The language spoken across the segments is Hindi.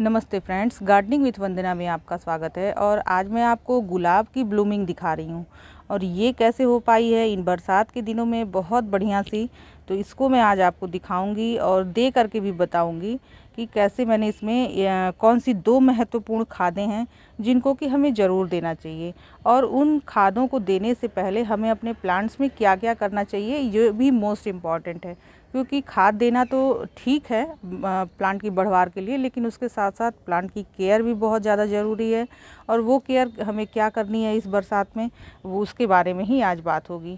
नमस्ते फ्रेंड्स गार्डनिंग विथ वंदना में आपका स्वागत है और आज मैं आपको गुलाब की ब्लूमिंग दिखा रही हूँ और ये कैसे हो पाई है इन बरसात के दिनों में बहुत बढ़िया सी तो इसको मैं आज आपको दिखाऊंगी और दे करके भी बताऊंगी कि कैसे मैंने इसमें कौन सी दो महत्वपूर्ण खादें हैं जिनको कि हमें ज़रूर देना चाहिए और उन खादों को देने से पहले हमें अपने प्लांट्स में क्या क्या करना चाहिए ये भी मोस्ट इम्पॉर्टेंट है क्योंकि खाद देना तो ठीक है प्लांट की बढ़वार के लिए लेकिन उसके साथ साथ प्लांट की केयर भी बहुत ज़्यादा ज़रूरी है और वो केयर हमें क्या करनी है इस बरसात में वो उसके बारे में ही आज बात होगी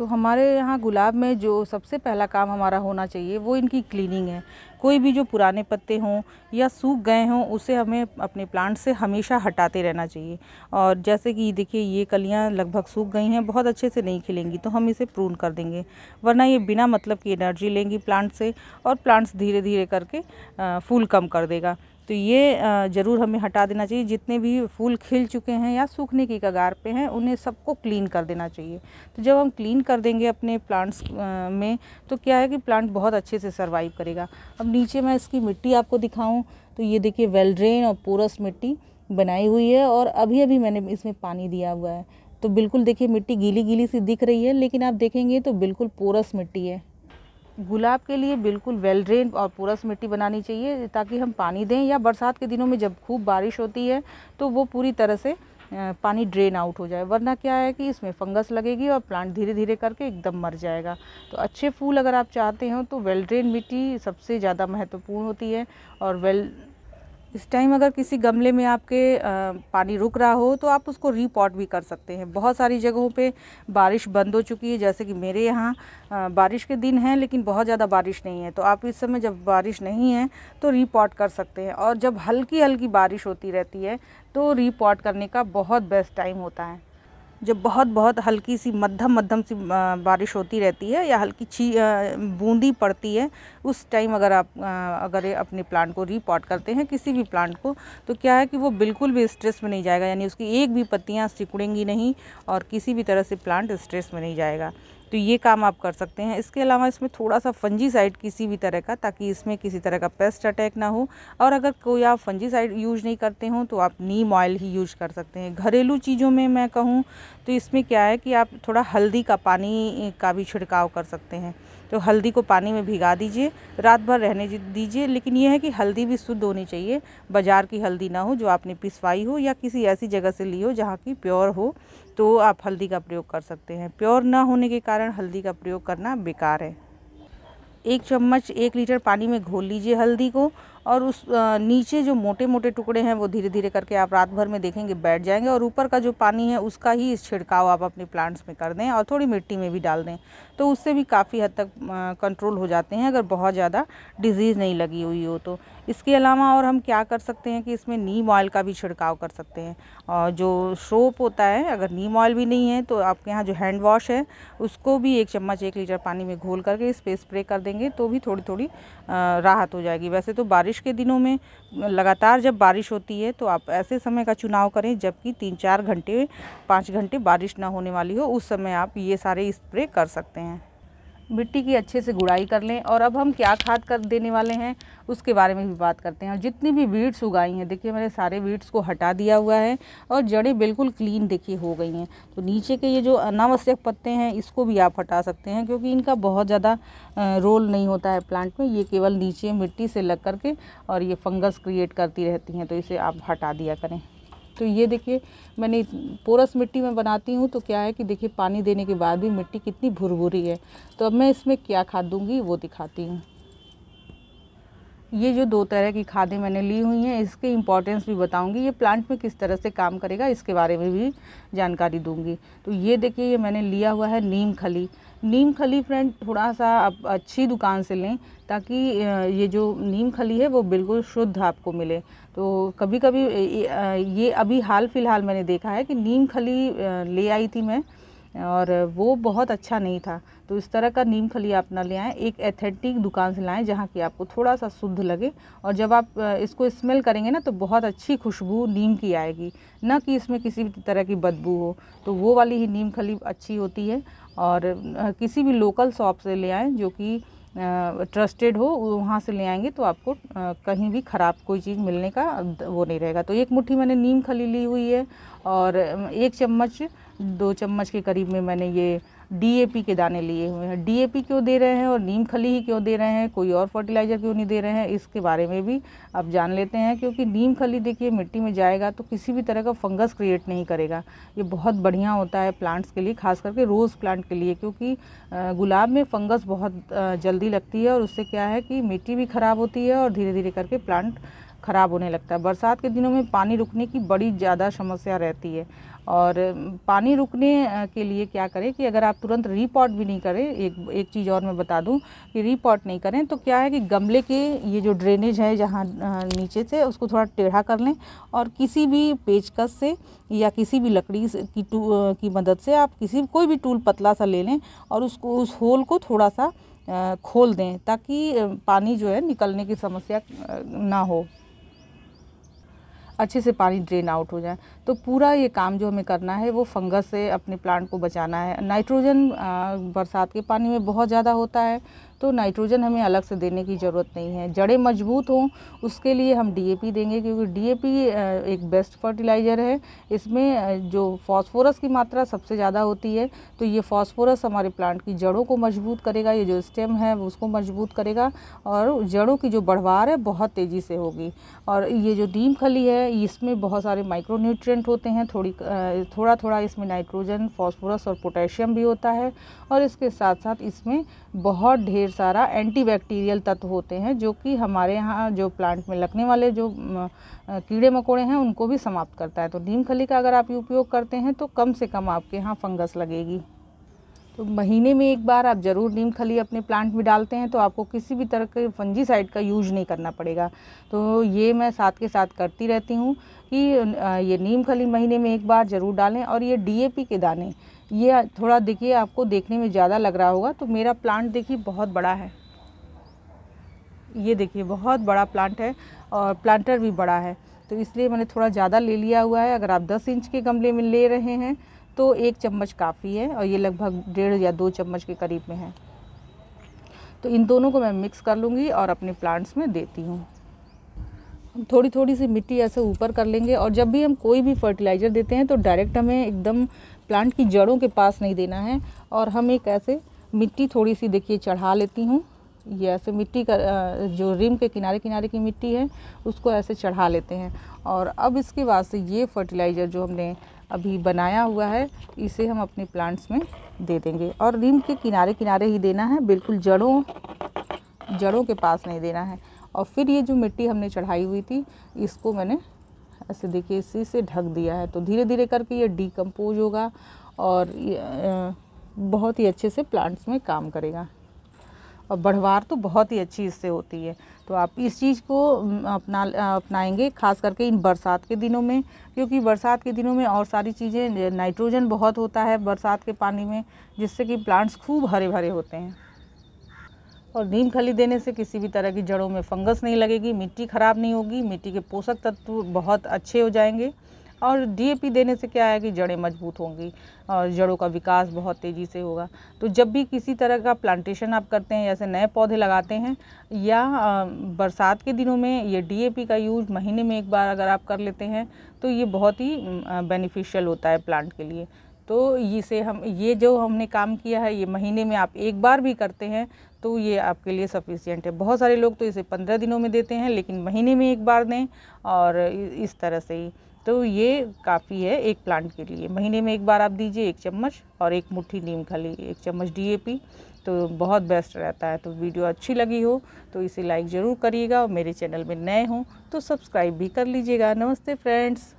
तो हमारे यहाँ गुलाब में जो सबसे पहला काम हमारा होना चाहिए वो इनकी क्लीनिंग है कोई भी जो पुराने पत्ते हों या सूख गए हों उसे हमें अपने प्लांट से हमेशा हटाते रहना चाहिए और जैसे कि देखिए ये कलियाँ लगभग सूख गई हैं बहुत अच्छे से नहीं खिलेंगी तो हम इसे प्रून कर देंगे वरना ये बिना मतलब की एनर्जी लेंगी प्लांट से और प्लांट्स धीरे धीरे करके फूल कम कर देगा तो ये ज़रूर हमें हटा देना चाहिए जितने भी फूल खिल चुके हैं या सूखने की कगार पे हैं उन्हें सबको क्लीन कर देना चाहिए तो जब हम क्लीन कर देंगे अपने प्लांट्स में तो क्या है कि प्लांट बहुत अच्छे से सर्वाइव करेगा अब नीचे मैं इसकी मिट्टी आपको दिखाऊँ तो ये देखिए वेल ड्रेन और पोरस मिट्टी बनाई हुई है और अभी अभी मैंने इसमें पानी दिया हुआ है तो बिल्कुल देखिए मिट्टी गीली गीली सी दिख रही है लेकिन आप देखेंगे तो बिल्कुल पोरस मिट्टी है गुलाब के लिए बिल्कुल वेल ड्रेन और पुरस मिट्टी बनानी चाहिए ताकि हम पानी दें या बरसात के दिनों में जब खूब बारिश होती है तो वो पूरी तरह से पानी ड्रेन आउट हो जाए वरना क्या है कि इसमें फंगस लगेगी और प्लांट धीरे धीरे करके एकदम मर जाएगा तो अच्छे फूल अगर आप चाहते हो तो वेल ड्रेन मिट्टी सबसे ज़्यादा महत्वपूर्ण होती है और वेल इस टाइम अगर किसी गमले में आपके पानी रुक रहा हो तो आप उसको रीपॉट भी कर सकते हैं बहुत सारी जगहों पे बारिश बंद हो चुकी है जैसे कि मेरे यहाँ बारिश के दिन हैं लेकिन बहुत ज़्यादा बारिश नहीं है तो आप इस समय जब बारिश नहीं है तो रीपॉट कर सकते हैं और जब हल्की हल्की बारिश होती रहती है तो रीपॉट करने का बहुत बेस्ट टाइम होता है जब बहुत बहुत हल्की सी मध्यम मध्यम सी बारिश होती रहती है या हल्की छी बूंदी पड़ती है उस टाइम अगर आप अगर अपने प्लांट को रीपॉट करते हैं किसी भी प्लांट को तो क्या है कि वो बिल्कुल भी स्ट्रेस में नहीं जाएगा यानी उसकी एक भी पत्तियाँ सिकुड़ेंगी नहीं और किसी भी तरह से प्लांट स्ट्रेस में नहीं जाएगा तो ये काम आप कर सकते हैं इसके अलावा इसमें थोड़ा सा फंजी साइड किसी भी तरह का ताकि इसमें किसी तरह का पेस्ट अटैक ना हो और अगर कोई आप फंजी साइड यूज नहीं करते हो तो आप नीम ऑयल ही यूज कर सकते हैं घरेलू चीज़ों में मैं कहूँ तो इसमें क्या है कि आप थोड़ा हल्दी का पानी का भी छिड़काव कर सकते हैं तो हल्दी को पानी में भिगा दीजिए रात भर रहने दीजिए लेकिन यह है कि हल्दी भी शुद्ध होनी चाहिए बाज़ार की हल्दी ना हो जो आपने पिसवाई हो या किसी ऐसी जगह से ली हो जहाँ की प्योर हो तो आप हल्दी का प्रयोग कर सकते हैं प्योर ना होने के कारण हल्दी का प्रयोग करना बेकार है एक चम्मच एक लीटर पानी में घोल लीजिए हल्दी को और उस नीचे जो मोटे मोटे टुकड़े हैं वो धीरे धीरे करके आप रात भर में देखेंगे बैठ जाएंगे और ऊपर का जो पानी है उसका ही इस छिड़काव आप अपने प्लांट्स में कर दें और थोड़ी मिट्टी में भी डाल दें तो उससे भी काफ़ी हद तक कंट्रोल हो जाते हैं अगर बहुत ज़्यादा डिजीज़ नहीं लगी हुई हो तो इसके अलावा और हम क्या कर सकते हैं कि इसमें नीम ऑयल का भी छिड़काव कर सकते हैं और जो सोप होता है अगर नीम ऑयल भी नहीं है तो आपके यहाँ जो हैंड वॉश है उसको भी एक चम्मच एक लीटर पानी में घोल करके इस पर स्प्रे कर देंगे तो भी थोड़ी थोड़ी राहत हो जाएगी वैसे तो बारिश बारिश के दिनों में लगातार जब बारिश होती है तो आप ऐसे समय का चुनाव करें जबकि तीन चार घंटे पाँच घंटे बारिश ना होने वाली हो उस समय आप ये सारे स्प्रे कर सकते हैं मिट्टी की अच्छे से गुड़ाई कर लें और अब हम क्या खाद कर देने वाले हैं उसके बारे में भी बात करते हैं और जितनी भी वीड्स उगाई हैं देखिए मैंने सारे वीड्स को हटा दिया हुआ है और जड़ें बिल्कुल क्लीन देखिए हो गई हैं तो नीचे के ये जो अनावश्यक पत्ते हैं इसको भी आप हटा सकते हैं क्योंकि इनका बहुत ज़्यादा रोल नहीं होता है प्लांट में ये केवल नीचे मिट्टी से लग करके और ये फंगस क्रिएट करती रहती हैं तो इसे आप हटा दिया करें तो ये देखिए मैंने पोरस मिट्टी में बनाती हूँ तो क्या है कि देखिए पानी देने के बाद भी मिट्टी कितनी भुरभुरी है तो अब मैं इसमें क्या खाद दूँगी वो दिखाती हूँ ये जो दो तरह की खादें मैंने ली हुई हैं इसके इम्पॉर्टेंस भी बताऊंगी ये प्लांट में किस तरह से काम करेगा इसके बारे में भी जानकारी दूंगी तो ये देखिए ये मैंने लिया हुआ है नीम खली नीम खली फ्रेंड थोड़ा सा आप अच्छी दुकान से लें ताकि ये जो नीम खली है वो बिल्कुल शुद्ध आपको मिले तो कभी कभी ये अभी हाल फ़िलहाल मैंने देखा है कि नीम खली ले आई थी मैं और वो बहुत अच्छा नहीं था तो इस तरह का नीम खली आप ना ले आएँ एक एथेटिक दुकान से लाएँ जहाँ की आपको थोड़ा सा शुद्ध लगे और जब आप इसको स्मेल करेंगे ना तो बहुत अच्छी खुशबू नीम की आएगी ना कि इसमें किसी भी तरह की बदबू हो तो वो वाली ही नीम खली अच्छी होती है और किसी भी लोकल शॉप से ले आएँ जो कि ट्रस्टेड हो वहाँ से ले आएंगे तो आपको कहीं भी ख़राब कोई चीज़ मिलने का वो नहीं रहेगा तो एक मुट्ठी मैंने नीम खली ली हुई है और एक चम्मच दो चम्मच के करीब में मैंने ये डीएपी के दाने लिए हुए हैं डीएपी क्यों दे रहे हैं और नीम खली ही क्यों दे रहे हैं कोई और फर्टिलाइज़र क्यों नहीं दे रहे हैं इसके बारे में भी आप जान लेते हैं क्योंकि नीम खली देखिए मिट्टी में जाएगा तो किसी भी तरह का फंगस क्रिएट नहीं करेगा ये बहुत बढ़िया होता है प्लांट्स के लिए खास करके रोज़ प्लांट के लिए क्योंकि गुलाब में फंगस बहुत जल्दी लगती है और उससे क्या है कि मिट्टी भी ख़राब होती है और धीरे धीरे करके प्लांट ख़राब होने लगता है बरसात के दिनों में पानी रुकने की बड़ी ज़्यादा समस्या रहती है और पानी रुकने के लिए क्या करें कि अगर आप तुरंत रीपॉट भी नहीं करें एक एक चीज़ और मैं बता दूं कि रीपॉट नहीं करें तो क्या है कि गमले के ये जो ड्रेनेज है जहाँ नीचे से उसको थोड़ा टेढ़ा कर लें और किसी भी पेचकस से या किसी भी लकड़ी की टू की मदद से आप किसी कोई भी टूल पतला सा ले लें और उसको उस होल को थोड़ा सा खोल दें ताकि पानी जो है निकलने की समस्या ना हो अच्छे से पानी ड्रेन आउट हो जाए तो पूरा ये काम जो हमें करना है वो फंगस से अपने प्लांट को बचाना है नाइट्रोजन बरसात के पानी में बहुत ज़्यादा होता है तो नाइट्रोजन हमें अलग से देने की ज़रूरत नहीं है जड़ें मजबूत हों उसके लिए हम डीएपी देंगे क्योंकि डीएपी एक बेस्ट फर्टिलाइज़र है इसमें जो फॉस्फोरस की मात्रा सबसे ज़्यादा होती है तो ये फॉस्फोरस हमारे प्लांट की जड़ों को मजबूत करेगा ये जो स्टेम है उसको मजबूत करेगा और जड़ों की जो बढ़वार है बहुत तेज़ी से होगी और ये जो डीम खली है इसमें बहुत सारे माइक्रोन्यूट्रिएंट होते हैं थोड़ी थोड़ा थोड़ा इसमें नाइट्रोजन फॉस्फोरस और पोटेशियम भी होता है और इसके साथ साथ इसमें बहुत ढेर ढेर सारा एंटीबैक्टीरियल तत्व होते हैं जो कि हमारे यहाँ जो प्लांट में लगने वाले जो कीड़े मकोड़े हैं उनको भी समाप्त करता है तो नीम खली का अगर आप उपयोग करते हैं तो कम से कम आपके यहाँ फंगस लगेगी तो महीने में एक बार आप ज़रूर नीम खली अपने प्लांट में डालते हैं तो आपको किसी भी तरह के फंजीसाइड का यूज नहीं करना पड़ेगा तो ये मैं साथ के साथ करती रहती हूँ कि ये नीम खली महीने में एक बार ज़रूर डालें और ये डीएपी के दाने ये थोड़ा देखिए आपको देखने में ज़्यादा लग रहा होगा तो मेरा प्लांट देखिए बहुत बड़ा है ये देखिए बहुत बड़ा प्लांट है और प्लांटर भी बड़ा है तो इसलिए मैंने थोड़ा ज़्यादा ले लिया हुआ है अगर आप 10 इंच के गमले में ले रहे हैं तो एक चम्मच काफ़ी है और ये लगभग डेढ़ या दो चम्मच के करीब में है तो इन दोनों को मैं मिक्स कर लूँगी और अपने प्लांट्स में देती हूँ हम थोड़ी थोड़ी सी मिट्टी ऐसे ऊपर कर लेंगे और जब भी हम कोई भी फर्टिलाइज़र देते हैं तो डायरेक्ट हमें एकदम प्लांट की जड़ों के पास नहीं देना है और हम एक ऐसे मिट्टी थोड़ी सी देखिए चढ़ा लेती हूँ ये ऐसे मिट्टी का जो रिम के किनारे किनारे की मिट्टी है उसको ऐसे चढ़ा लेते हैं और अब इसके बाद से ये फर्टिलाइज़र जो हमने अभी बनाया हुआ है इसे हम अपने प्लांट्स में दे देंगे और रिम के किनारे किनारे ही देना है बिल्कुल जड़ों जड़ों के पास नहीं देना है और फिर ये जो मिट्टी हमने चढ़ाई हुई थी इसको मैंने ऐसे देखिए इसी से ढक दिया है तो धीरे धीरे करके ये डीकम्पोज होगा और बहुत ही अच्छे से प्लांट्स में काम करेगा और बढ़वार तो बहुत ही अच्छी इससे होती है तो आप इस चीज़ को अपना अपनाएंगे खास करके इन बरसात के दिनों में क्योंकि बरसात के दिनों में और सारी चीज़ें नाइट्रोजन बहुत होता है बरसात के पानी में जिससे कि प्लांट्स खूब हरे भरे होते हैं और नीम खली देने से किसी भी तरह की जड़ों में फंगस नहीं लगेगी मिट्टी ख़राब नहीं होगी मिट्टी के पोषक तत्व बहुत अच्छे हो जाएंगे और डीएपी देने से क्या है कि जड़ें मजबूत होंगी और जड़ों का विकास बहुत तेज़ी से होगा तो जब भी किसी तरह का प्लांटेशन आप करते हैं जैसे नए पौधे लगाते हैं या बरसात के दिनों में ये डीएपी का यूज महीने में एक बार अगर आप कर लेते हैं तो ये बहुत ही बेनिफिशियल होता है प्लांट के लिए तो इसे हम ये जो हमने काम किया है ये महीने में आप एक बार भी करते हैं तो ये आपके लिए सफिशियंट है बहुत सारे लोग तो इसे पंद्रह दिनों में देते हैं लेकिन महीने में एक बार दें और इस तरह से ही तो ये काफ़ी है एक प्लांट के लिए महीने में एक बार आप दीजिए एक चम्मच और एक मुट्ठी नीम खली एक चम्मच डी तो बहुत बेस्ट रहता है तो वीडियो अच्छी लगी हो तो इसे लाइक ज़रूर करिएगा और मेरे चैनल में नए हों तो सब्सक्राइब भी कर लीजिएगा नमस्ते फ्रेंड्स